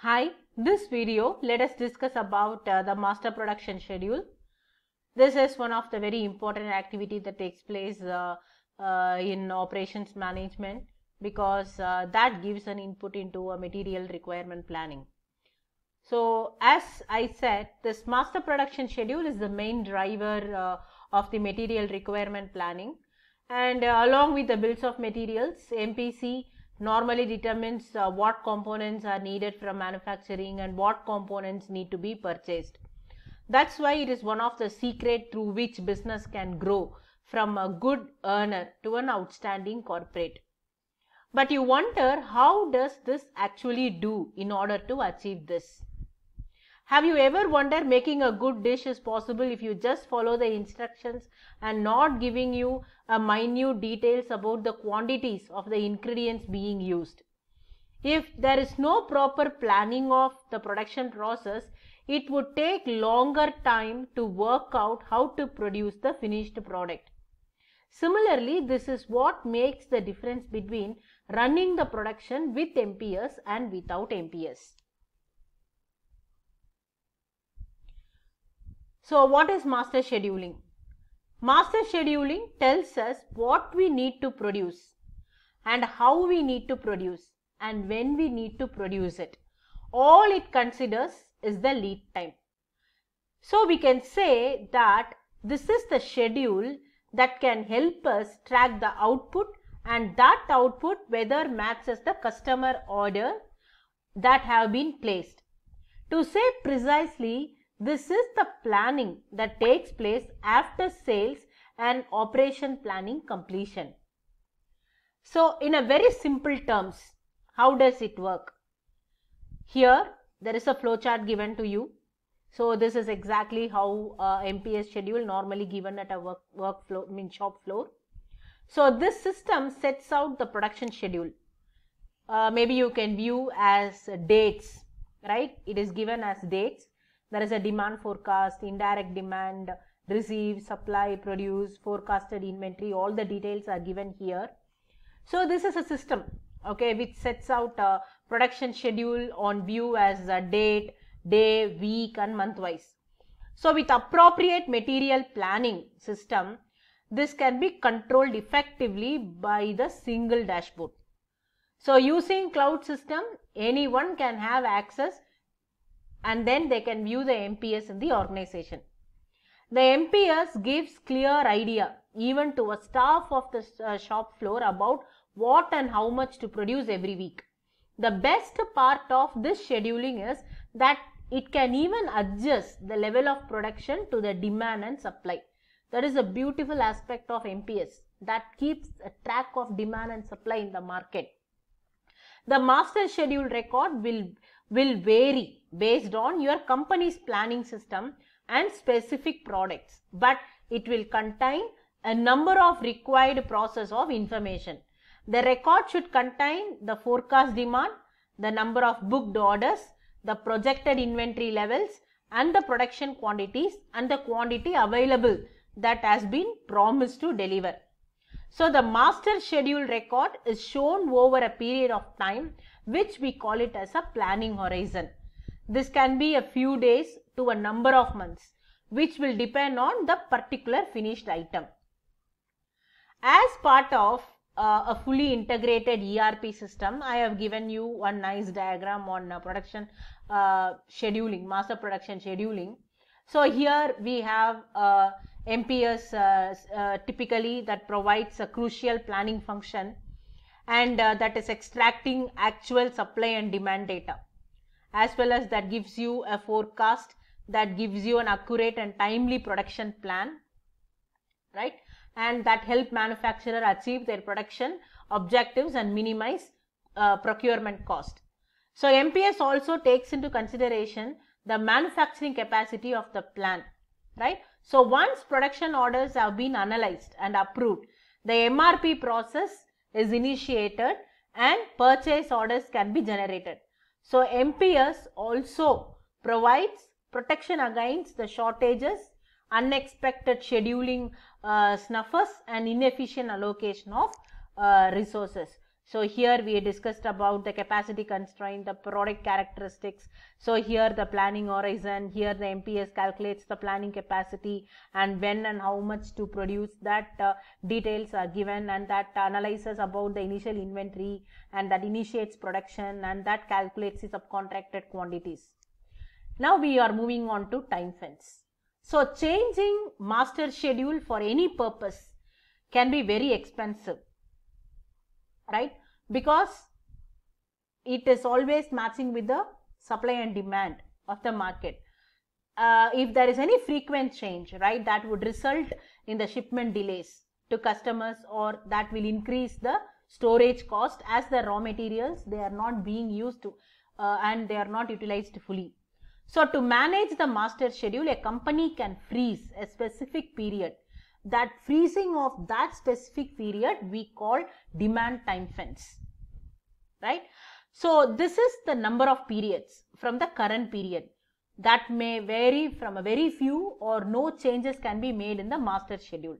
Hi, this video let us discuss about uh, the master production schedule. This is one of the very important activity that takes place uh, uh, in operations management because uh, that gives an input into a material requirement planning. So as I said, this master production schedule is the main driver uh, of the material requirement planning and uh, along with the bills of materials, MPC normally determines uh, what components are needed from manufacturing and what components need to be purchased. That's why it is one of the secret through which business can grow from a good earner to an outstanding corporate. But you wonder how does this actually do in order to achieve this? Have you ever wondered making a good dish is possible if you just follow the instructions and not giving you minute details about the quantities of the ingredients being used. If there is no proper planning of the production process, it would take longer time to work out how to produce the finished product. Similarly, this is what makes the difference between running the production with MPS and without MPS. So, what is master scheduling? Master scheduling tells us what we need to produce and how we need to produce and when we need to produce it. All it considers is the lead time. So we can say that this is the schedule that can help us track the output and that output whether matches the customer order that have been placed. To say precisely this is the planning that takes place after sales and operation planning completion. So, in a very simple terms, how does it work? Here, there is a flowchart given to you. So, this is exactly how uh, MPS schedule normally given at a work, work I mean shop floor. So, this system sets out the production schedule. Uh, maybe you can view as dates, right? It is given as dates there is a demand forecast, indirect demand, receive, supply, produce, forecasted inventory, all the details are given here. So this is a system, okay, which sets out a production schedule on view as a date, day, week and month wise. So with appropriate material planning system, this can be controlled effectively by the single dashboard. So using cloud system, anyone can have access and then they can view the MPS in the organization. The MPS gives clear idea even to a staff of the uh, shop floor about what and how much to produce every week. The best part of this scheduling is that it can even adjust the level of production to the demand and supply. That is a beautiful aspect of MPS that keeps a track of demand and supply in the market. The master schedule record will will vary based on your company's planning system and specific products, but it will contain a number of required process of information. The record should contain the forecast demand, the number of booked orders, the projected inventory levels and the production quantities and the quantity available that has been promised to deliver. So the master schedule record is shown over a period of time which we call it as a planning horizon. This can be a few days to a number of months which will depend on the particular finished item. As part of uh, a fully integrated ERP system, I have given you one nice diagram on uh, production uh, scheduling, master production scheduling. So here we have uh, MPS uh, uh, typically that provides a crucial planning function and uh, that is extracting actual supply and demand data as well as that gives you a forecast that gives you an accurate and timely production plan right and that help manufacturer achieve their production objectives and minimize uh, procurement cost. So MPS also takes into consideration the manufacturing capacity of the plant right so once production orders have been analyzed and approved, the MRP process is initiated and purchase orders can be generated. So MPS also provides protection against the shortages, unexpected scheduling uh, snuffers and inefficient allocation of uh, resources. So here we discussed about the capacity constraint, the product characteristics. So here the planning horizon, here the MPS calculates the planning capacity and when and how much to produce that uh, details are given and that analyzes about the initial inventory and that initiates production and that calculates the subcontracted quantities. Now we are moving on to time fence. So changing master schedule for any purpose can be very expensive right because it is always matching with the supply and demand of the market uh, if there is any frequent change right that would result in the shipment delays to customers or that will increase the storage cost as the raw materials they are not being used to uh, and they are not utilized fully so to manage the master schedule a company can freeze a specific period that freezing of that specific period we call demand time fence right so this is the number of periods from the current period that may vary from a very few or no changes can be made in the master schedule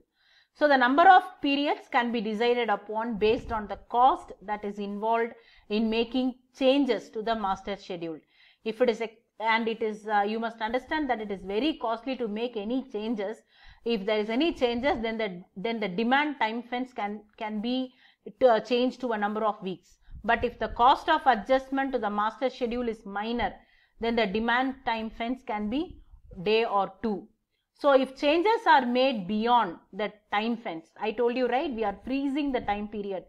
so the number of periods can be decided upon based on the cost that is involved in making changes to the master schedule if it is a and it is uh, you must understand that it is very costly to make any changes if there is any changes then the then the demand time fence can can be to, uh, changed to a number of weeks but if the cost of adjustment to the master schedule is minor then the demand time fence can be day or two so if changes are made beyond the time fence i told you right we are freezing the time period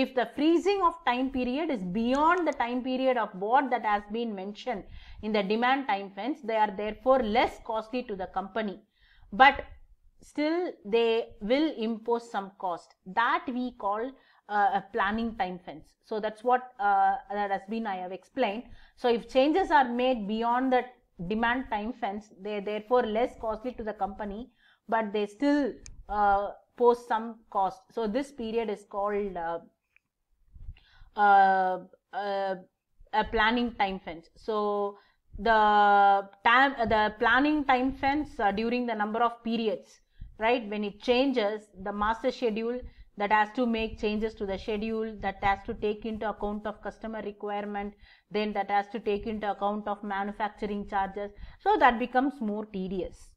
if the freezing of time period is beyond the time period of what that has been mentioned in the demand time fence, they are therefore less costly to the company. But still they will impose some cost that we call uh, a planning time fence. So that's what uh, that has been I have explained. So if changes are made beyond the demand time fence, they are therefore less costly to the company, but they still uh, pose some cost. So this period is called uh, a planning time fence. So the time the planning time fence uh, during the number of periods right when it changes the master schedule that has to make changes to the schedule that has to take into account of customer requirement then that has to take into account of manufacturing charges so that becomes more tedious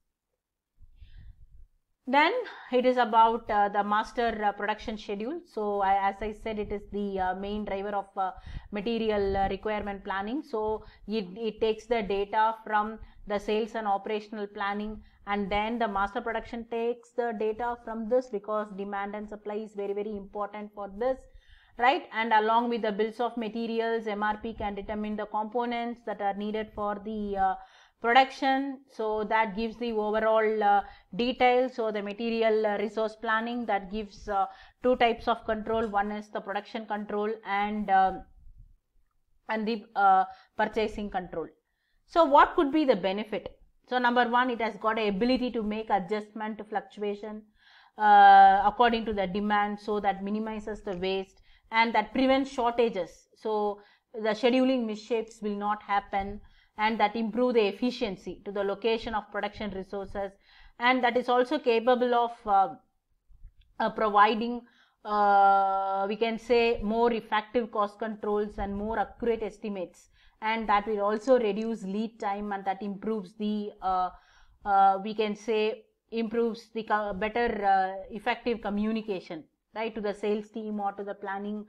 then it is about uh, the master uh, production schedule. So I, as I said, it is the uh, main driver of material requirement planning. So it, it takes the data from the sales and operational planning and then the master production takes the data from this because demand and supply is very very important for this right and along with the bills of materials mrp can determine the components that are needed for the uh, production so that gives the overall uh, or so the material uh, resource planning that gives uh, two types of control one is the production control and um, and the uh, purchasing control so what could be the benefit so number one it has got a ability to make adjustment to fluctuation uh, according to the demand so that minimizes the waste and that prevents shortages so the scheduling misshapes will not happen and that improve the efficiency to the location of production resources and that is also capable of uh, uh, providing uh, we can say more effective cost controls and more accurate estimates and that will also reduce lead time and that improves the uh, uh, we can say improves the better uh, effective communication right to the sales team or to the planning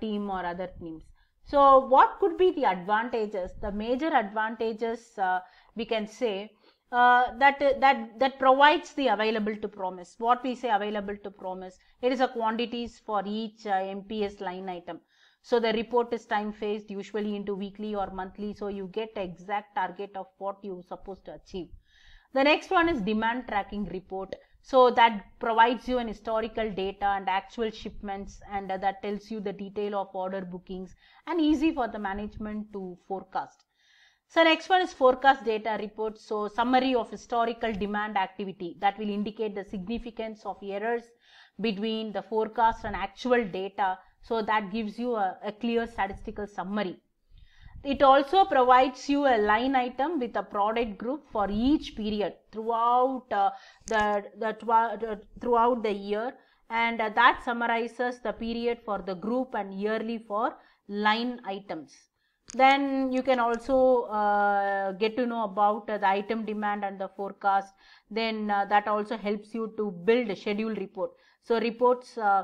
team or other teams so what could be the advantages, the major advantages uh, we can say uh, that that that provides the available to promise what we say available to promise it is a quantities for each uh, mps line item so the report is time phased usually into weekly or monthly so you get exact target of what you supposed to achieve the next one is demand tracking report so that provides you an historical data and actual shipments and that tells you the detail of order bookings and easy for the management to forecast. So next one is forecast data report. So summary of historical demand activity that will indicate the significance of errors between the forecast and actual data. So that gives you a, a clear statistical summary. It also provides you a line item with a product group for each period throughout uh, the, the throughout the year and uh, that summarizes the period for the group and yearly for line items. Then you can also uh, get to know about uh, the item demand and the forecast. Then uh, that also helps you to build a schedule report. So reports uh,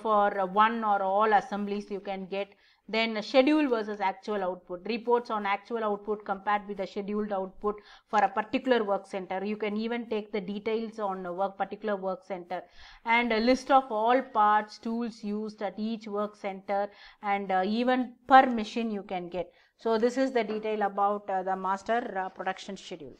for one or all assemblies you can get then a schedule versus actual output. Reports on actual output compared with the scheduled output for a particular work center. You can even take the details on a work particular work center and a list of all parts, tools used at each work center and uh, even per machine you can get. So this is the detail about uh, the master uh, production schedule.